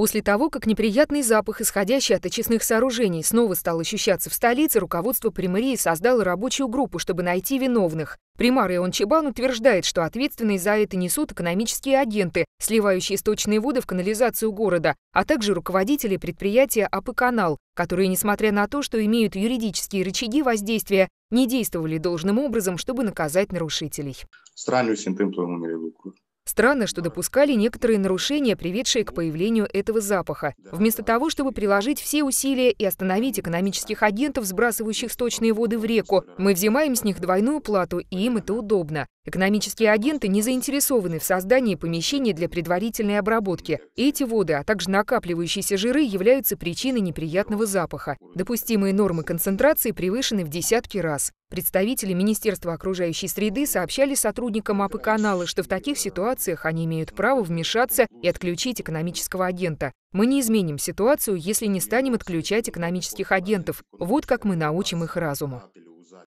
После того, как неприятный запах, исходящий от очистных сооружений, снова стал ощущаться в столице, руководство примарии создало рабочую группу, чтобы найти виновных. Примар Ион Чебан утверждает, что ответственные за это несут экономические агенты, сливающие источные воды в канализацию города, а также руководители предприятия АП-канал, которые, несмотря на то, что имеют юридические рычаги воздействия, не действовали должным образом, чтобы наказать нарушителей. Странно, что допускали некоторые нарушения, приведшие к появлению этого запаха. Вместо того, чтобы приложить все усилия и остановить экономических агентов, сбрасывающих сточные воды в реку, мы взимаем с них двойную плату, и им это удобно. Экономические агенты не заинтересованы в создании помещения для предварительной обработки. Эти воды, а также накапливающиеся жиры являются причиной неприятного запаха. Допустимые нормы концентрации превышены в десятки раз. Представители Министерства окружающей среды сообщали сотрудникам АП-канала, что в таких ситуациях они имеют право вмешаться и отключить экономического агента. Мы не изменим ситуацию, если не станем отключать экономических агентов. Вот как мы научим их разуму.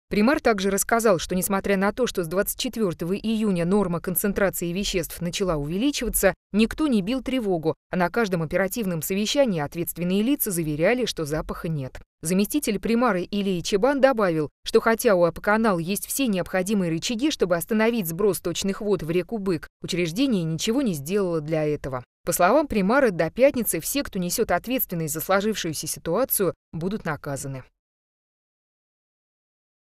Примар также рассказал, что несмотря на то, что с 24 июня норма концентрации веществ начала увеличиваться, никто не бил тревогу, а на каждом оперативном совещании ответственные лица заверяли, что запаха нет. Заместитель примары Ильи Чебан добавил, что хотя у АПКанал есть все необходимые рычаги, чтобы остановить сброс точных вод в реку Бык, учреждение ничего не сделало для этого. По словам примара, до пятницы все, кто несет ответственность за сложившуюся ситуацию, будут наказаны.